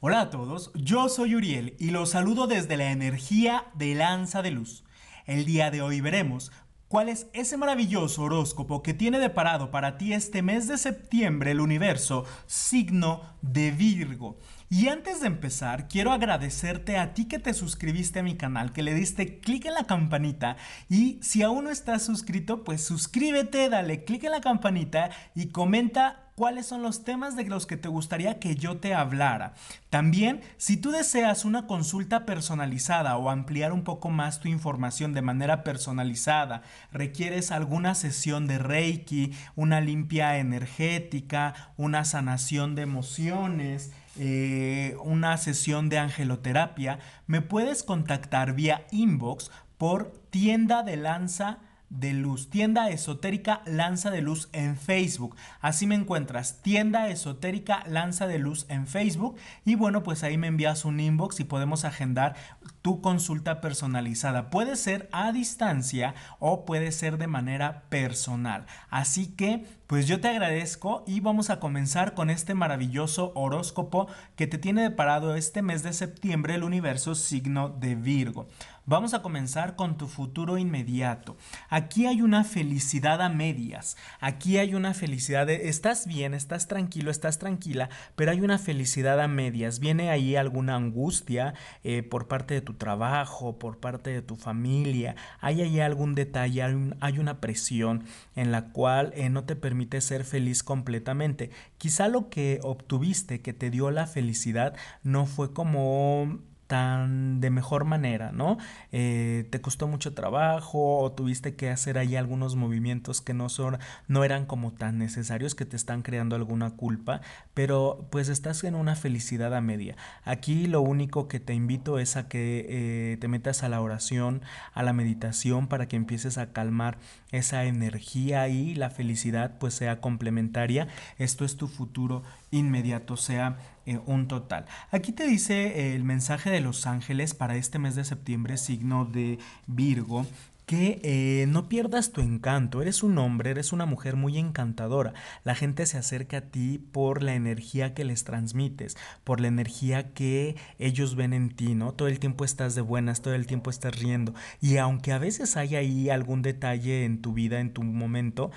Hola a todos, yo soy Uriel y los saludo desde la energía de Lanza de Luz. El día de hoy veremos cuál es ese maravilloso horóscopo que tiene de parado para ti este mes de septiembre el universo, signo de Virgo. Y antes de empezar, quiero agradecerte a ti que te suscribiste a mi canal, que le diste clic en la campanita y si aún no estás suscrito, pues suscríbete, dale clic en la campanita y comenta cuáles son los temas de los que te gustaría que yo te hablara. También, si tú deseas una consulta personalizada o ampliar un poco más tu información de manera personalizada, requieres alguna sesión de Reiki, una limpia energética, una sanación de emociones, eh, una sesión de angeloterapia, me puedes contactar vía inbox por tienda de lanza de Luz, Tienda Esotérica Lanza de Luz en Facebook. Así me encuentras, Tienda Esotérica Lanza de Luz en Facebook. Y bueno, pues ahí me envías un inbox y podemos agendar tu consulta personalizada. Puede ser a distancia o puede ser de manera personal. Así que pues yo te agradezco y vamos a comenzar con este maravilloso horóscopo que te tiene deparado este mes de septiembre el universo signo de Virgo. Vamos a comenzar con tu futuro inmediato. Aquí hay una felicidad a medias. Aquí hay una felicidad de estás bien, estás tranquilo, estás tranquila, pero hay una felicidad a medias. Viene ahí alguna angustia eh, por parte de tu trabajo, por parte de tu familia. Hay ahí algún detalle, hay, una presión en la cual eh, no te permite ser feliz completamente. Quizá lo que obtuviste, que te dio la felicidad, no fue como tan de mejor manera, ¿no? Eh, te costó mucho trabajo o tuviste que hacer ahí algunos movimientos que no son, no eran como tan necesarios que te están creando alguna culpa, pero pues estás en una felicidad a media. Aquí lo único que te invito es a que eh, te metas a la oración, a la meditación para que empieces a calmar esa energía y la felicidad pues sea complementaria. Esto es tu futuro inmediato sea eh, un total. Aquí te dice eh, el mensaje de los ángeles para este mes de septiembre, signo de Virgo, que eh, no pierdas tu encanto. Eres un hombre, eres una mujer muy encantadora. La gente se acerca a ti por la energía que les transmites, por la energía que ellos ven en ti, ¿no? Todo el tiempo estás de buenas, todo el tiempo estás riendo. Y aunque a veces haya ahí algún detalle en tu vida, en tu momento,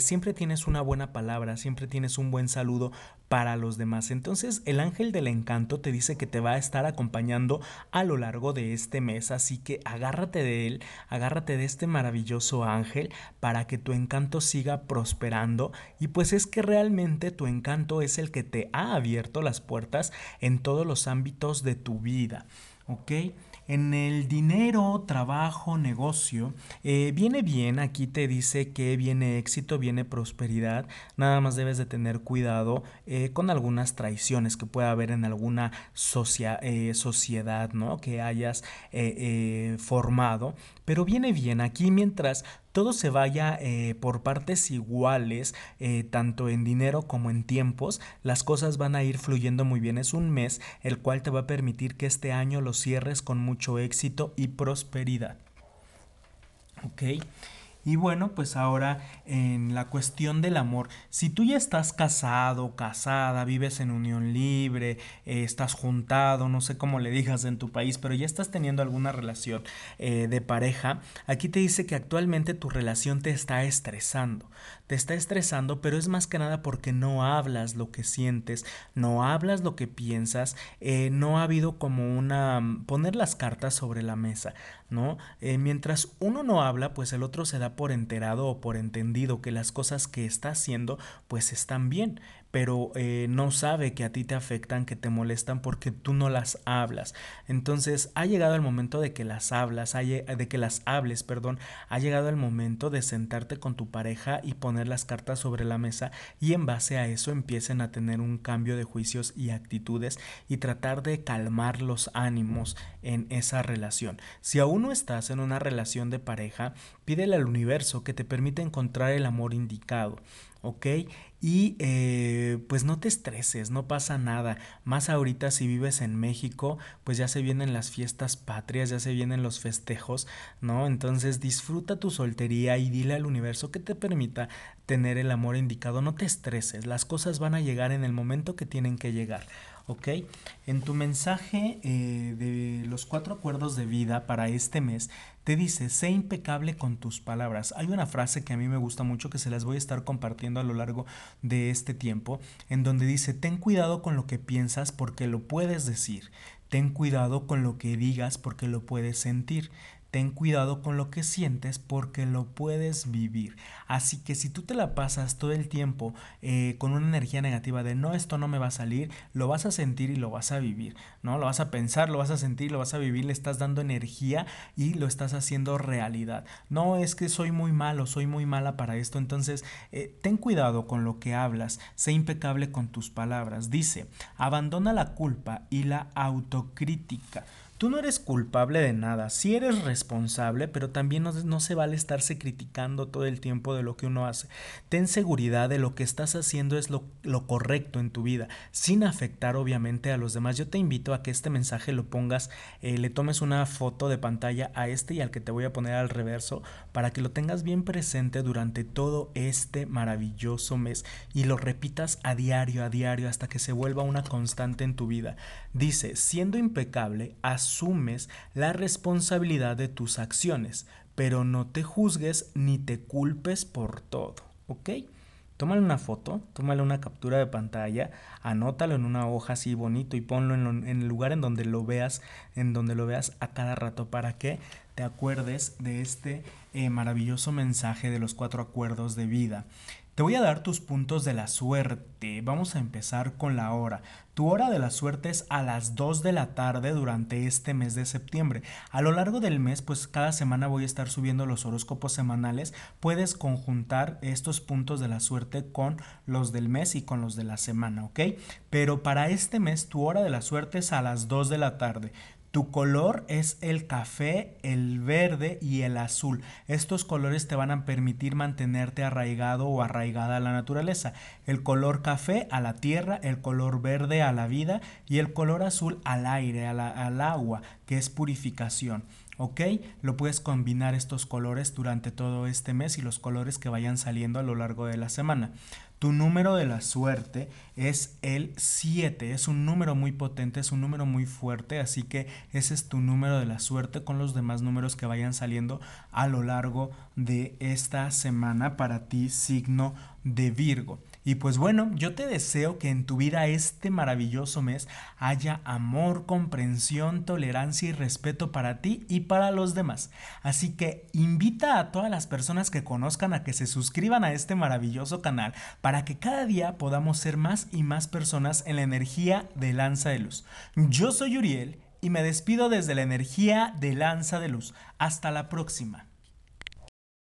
siempre tienes una buena palabra, siempre tienes un buen saludo para los demás. Entonces el ángel del encanto te dice que te va a estar acompañando a lo largo de este mes, así que agárrate de él, agárrate de este maravilloso ángel para que tu encanto siga prosperando y pues es que realmente tu encanto es el que te ha abierto las puertas en todos los ámbitos de tu vida. ¿ok? En el dinero, trabajo, negocio, eh, viene bien, aquí te dice que viene éxito, viene prosperidad, nada más debes de tener cuidado eh, con algunas traiciones que pueda haber en alguna socia eh, sociedad, ¿no? Que hayas formado, pero viene bien aquí mientras todo se vaya eh, por partes iguales, eh, tanto en dinero como en tiempos, las cosas van a ir fluyendo muy bien. Es un mes el cual te va a permitir que este año lo cierres con mucho éxito y prosperidad. ¿Ok? Y bueno, pues ahora en la cuestión del amor, si tú ya estás casado, casada, vives en unión libre, eh, estás juntado, no sé cómo le digas en tu país, pero ya estás teniendo alguna relación eh, de pareja, aquí te dice que actualmente tu relación te está estresando. Te está estresando, pero es más que nada porque no hablas lo que sientes, no hablas lo que piensas, eh, no ha habido como una... Mm, poner las cartas sobre la mesa, ¿no? mientras uno no habla, pues el otro se da por enterado o por entendido que las cosas que está haciendo pues están bien, pero eh, no sabe que a ti te afectan, que te molestan porque tú no las hablas. Entonces ha llegado el momento de que las hablas, de que las hables, perdón, ha llegado el momento de sentarte con tu pareja y poner las cartas sobre la mesa y en base a eso empiecen a tener un cambio de juicios y actitudes y tratar de calmar los ánimos en esa relación. Si aún no estás en una relación de pareja, pídele al universo que te permita encontrar el amor indicado. ¿ok? Y eh, pues no te estreses, no pasa nada. Más ahorita si vives en México, pues ya se vienen las fiestas patrias, ya se vienen los festejos, ¿no? Entonces disfruta tu soltería y dile al universo que te permita tener el amor indicado. No te estreses, las cosas van a llegar en el momento que tienen que llegar. ¿ok? En tu mensaje eh, de los cuatro acuerdos de vida para este mes, te dice, sé impecable con tus palabras. Hay una frase que a mí me gusta mucho que se las voy a estar compartiendo a lo largo de este tiempo, en donde dice, ten cuidado con lo que piensas porque lo puedes decir. Ten cuidado con lo que digas porque lo puedes sentir ten cuidado con lo que sientes porque lo puedes vivir. Así que si tú te la pasas todo el tiempo eh, con una energía negativa de no, esto no me va a salir, lo vas a sentir y lo vas a vivir, ¿no? Lo vas a pensar, lo vas a sentir, lo vas a vivir, le estás dando energía y lo estás haciendo realidad. No es que soy muy malo, soy muy mala para esto, entonces eh, ten cuidado con lo que hablas, sé impecable con tus palabras. Dice, abandona la culpa y la autocrítica. Tú no eres culpable de nada, sí eres responsable, pero también no, se vale estarse criticando todo el tiempo de lo que uno hace. Ten seguridad de lo que estás haciendo es lo, correcto en tu vida, sin afectar obviamente a los demás. Yo te invito a que este mensaje lo pongas, eh, le tomes una foto de pantalla a este y al que te voy a poner al reverso para que lo tengas bien presente durante todo este maravilloso mes y lo repitas a diario, a diario, hasta que se vuelva una constante en tu vida. Dice, siendo impecable, haz asumes la responsabilidad de tus acciones, pero no te juzgues ni te culpes por todo, ¿ok? Tómale una foto, tómale una captura de pantalla, anótalo en una hoja así bonito y ponlo en, el lugar en donde lo veas, en donde lo veas a cada rato para que te acuerdes de este eh, maravilloso mensaje de los cuatro acuerdos de vida. Te voy a dar tus puntos de la suerte. Vamos a empezar con la hora. Tu hora de la suerte es a las 2 de la tarde durante este mes de septiembre. A lo largo del mes, pues cada semana voy a estar subiendo los horóscopos semanales. Puedes conjuntar estos puntos de la suerte con los del mes y con los de la semana, ¿ok? Pero para este mes, tu hora de la suerte es a las 2 de la tarde. Tu color es el café, el verde y el azul. Estos colores te van a permitir mantenerte arraigado o arraigada a la naturaleza. El color café a la tierra, el color verde a la vida y el color azul al aire, al agua, que es purificación. ¿ok? Lo puedes combinar estos colores durante todo este mes y los colores que vayan saliendo a lo largo de la semana. Tu número de la suerte es el 7, es un número muy potente, es un número muy fuerte, así que ese es tu número de la suerte con los demás números que vayan saliendo a lo largo de esta semana para ti, signo de Virgo. Y pues bueno, yo te deseo que en tu vida este maravilloso mes haya amor, comprensión, tolerancia y respeto para ti y para los demás. Así que invita a todas las personas que conozcan a que se suscriban a este maravilloso canal para que cada día podamos ser más y más personas en la energía de Lanza de Luz. Yo soy Uriel y me despido desde la energía de Lanza de Luz. Hasta la próxima.